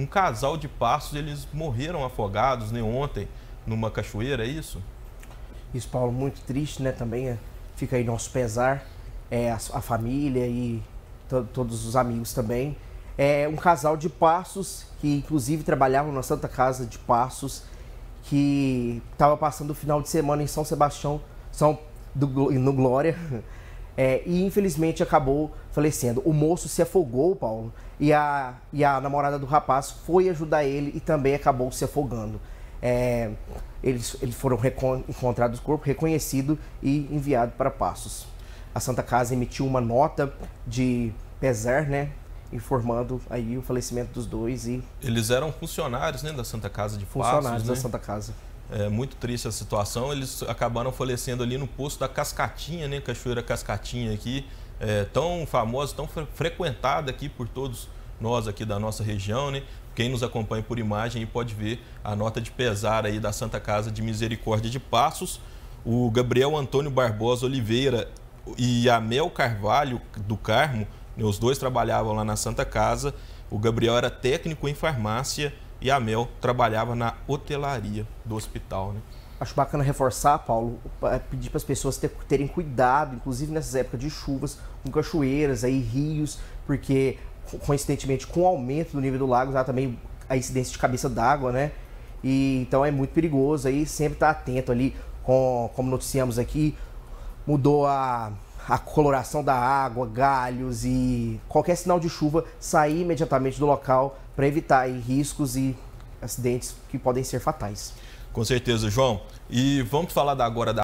um casal de passos, eles morreram afogados né, ontem numa cachoeira, é isso? Isso, Paulo, muito triste, né? Também é, fica aí nosso pesar, é, a, a família e to, todos os amigos também. É um casal de passos que, inclusive, trabalhavam na Santa Casa de Passos, que estava passando o final de semana em São Sebastião, São do, no Glória. É, e infelizmente acabou falecendo. O moço se afogou, Paulo, e a, e a namorada do rapaz foi ajudar ele e também acabou se afogando. É, eles, eles foram encontrados o corpo, reconhecido e enviado para Passos. A Santa Casa emitiu uma nota de pesar, né? Informando aí o falecimento dos dois e... Eles eram funcionários, né? Da Santa Casa de Passos, Funcionários né? da Santa Casa. É muito triste a situação. Eles acabaram falecendo ali no posto da Cascatinha, né? Cachoeira Cascatinha aqui, é, tão famosa, tão fre frequentada aqui por todos nós aqui da nossa região, né? Quem nos acompanha por imagem pode ver a nota de pesar aí da Santa Casa de Misericórdia de Passos. O Gabriel Antônio Barbosa Oliveira e Amel Carvalho do Carmo, né? os dois trabalhavam lá na Santa Casa. O Gabriel era técnico em farmácia e a Mel trabalhava na hotelaria do hospital. Né? Acho bacana reforçar, Paulo, é, pedir para as pessoas terem cuidado, inclusive nessas épocas de chuvas, com cachoeiras, aí rios, porque coincidentemente com o aumento do nível do lago há também a incidência de cabeça d'água, né? E então é muito perigoso aí sempre estar tá atento ali com, como noticiamos aqui, mudou a a coloração da água, galhos e qualquer sinal de chuva, sair imediatamente do local para evitar aí, riscos e acidentes que podem ser fatais. Com certeza, João. E vamos falar agora da